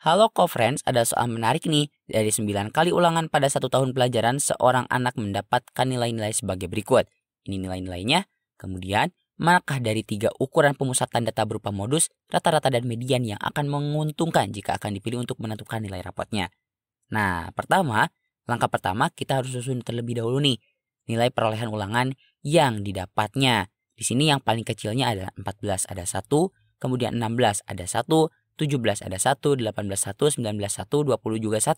Halo co-friends, ada soal menarik nih. Dari 9 kali ulangan pada satu tahun pelajaran, seorang anak mendapatkan nilai-nilai sebagai berikut. Ini nilai-nilainya. Kemudian, manakah dari tiga ukuran pemusatan data berupa modus, rata-rata dan median yang akan menguntungkan jika akan dipilih untuk menentukan nilai rapotnya? Nah, pertama, langkah pertama kita harus susun terlebih dahulu nih nilai perolehan ulangan yang didapatnya. Di sini yang paling kecilnya adalah 14 ada 1, kemudian 16 ada 1, 17 ada 1, 18 1, 19 1, 20 juga 1.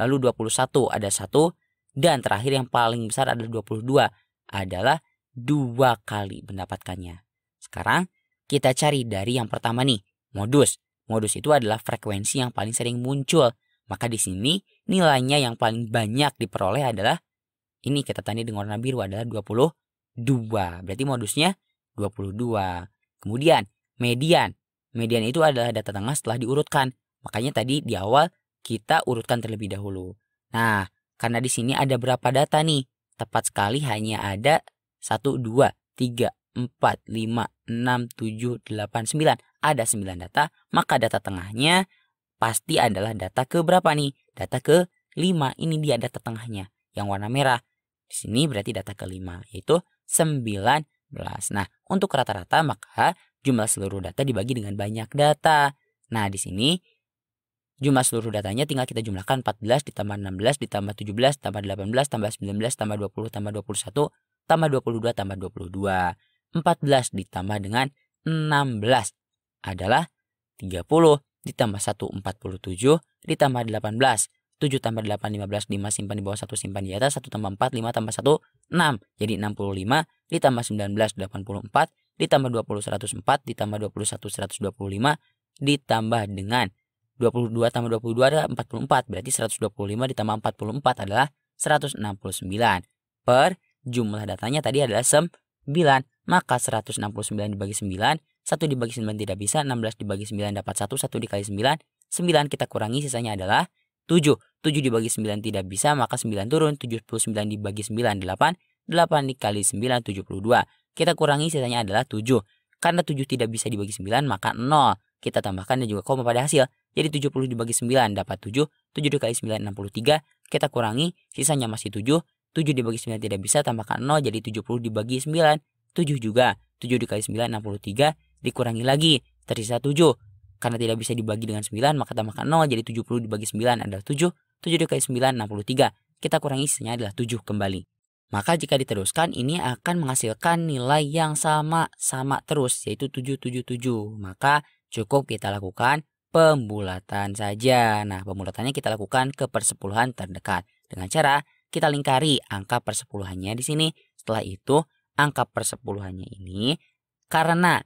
Lalu 21 ada 1 dan terakhir yang paling besar adalah 22 adalah dua kali mendapatkannya. Sekarang kita cari dari yang pertama nih, modus. Modus itu adalah frekuensi yang paling sering muncul. Maka di sini nilainya yang paling banyak diperoleh adalah ini kita tanda dengan warna biru adalah 22. Berarti modusnya 22. Kemudian median. Median itu adalah data tengah setelah diurutkan. Makanya tadi di awal kita urutkan terlebih dahulu. Nah, karena di sini ada berapa data nih? Tepat sekali hanya ada 1, 2, 3, 4, 5, 6, 7, 8, 9. Ada 9 data, maka data tengahnya pasti adalah data ke berapa nih? Data ke 5. Ini dia data tengahnya yang warna merah. Di sini berarti data ke 5 yaitu 19. Nah, untuk rata-rata maka jumlah seluruh data dibagi dengan banyak data. Nah, di sini jumlah seluruh datanya tinggal kita jumlahkan 14 ditambah 16 ditambah 17 tambah 18 tambah 19 tambah 20 tambah 21 tambah 22 tambah 22. 14 ditambah dengan 16 adalah 30 ditambah 1 47 ditambah 18 7 tambah 8 15 5 simpan di bawah 1 simpan di atas 1 tambah 4 5 tambah 1 6 jadi 65 ditambah 19 84 ditambah 20 104 ditambah 21 125 ditambah dengan 22 tambah 22 adalah 44 berarti 125 ditambah 44 adalah 169 per jumlah datanya tadi adalah 9 maka 169 dibagi 9 1 dibagi 9 tidak bisa 16 dibagi 9 dapat 1 1 dikali 9 9 kita kurangi sisanya adalah 7 7 dibagi 9 tidak bisa maka 9 turun 79 dibagi 9 8 8 dikali 9 72 kita kurangi sisanya adalah 7. Karena 7 tidak bisa dibagi 9 maka 0. Kita tambahkan dan juga koma pada hasil. Jadi 70 dibagi 9 dapat 7. 7 dikali 9 63. Kita kurangi sisanya masih 7. 7 dibagi 9 tidak bisa tambahkan 0 jadi 70 dibagi 9 7 juga. 7 dikali 9 63 dikurangi lagi tersisa 7. Karena tidak bisa dibagi dengan 9 maka tambahkan 0 jadi 70 dibagi 9 adalah 7. 7 dikali 9 63. Kita kurangi sisanya adalah 7 kembali. Maka jika diteruskan ini akan menghasilkan nilai yang sama-sama terus yaitu 777. Maka cukup kita lakukan pembulatan saja. Nah, pembulatannya kita lakukan ke persepuluhan terdekat. Dengan cara kita lingkari angka persepuluhannya di sini. Setelah itu angka persepuluhannya ini karena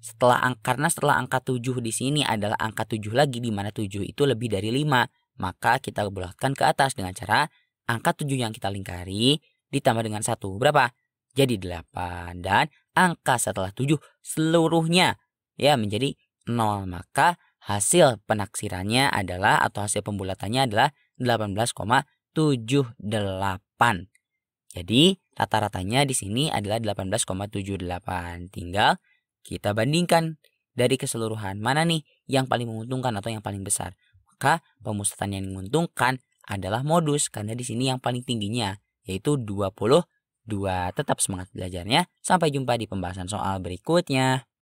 setelah karena setelah angka 7 di sini adalah angka 7 lagi di mana 7 itu lebih dari 5, maka kita bulatkan ke atas dengan cara angka 7 yang kita lingkari ditambah dengan satu Berapa? Jadi 8. Dan angka setelah 7 seluruhnya ya menjadi 0. Maka hasil penaksirannya adalah atau hasil pembulatannya adalah 18,78. Jadi rata-ratanya di sini adalah 18,78. Tinggal kita bandingkan dari keseluruhan mana nih yang paling menguntungkan atau yang paling besar. Maka pemusatan yang menguntungkan adalah modus karena di sini yang paling tingginya yaitu 22. Tetap semangat belajarnya. Sampai jumpa di pembahasan soal berikutnya.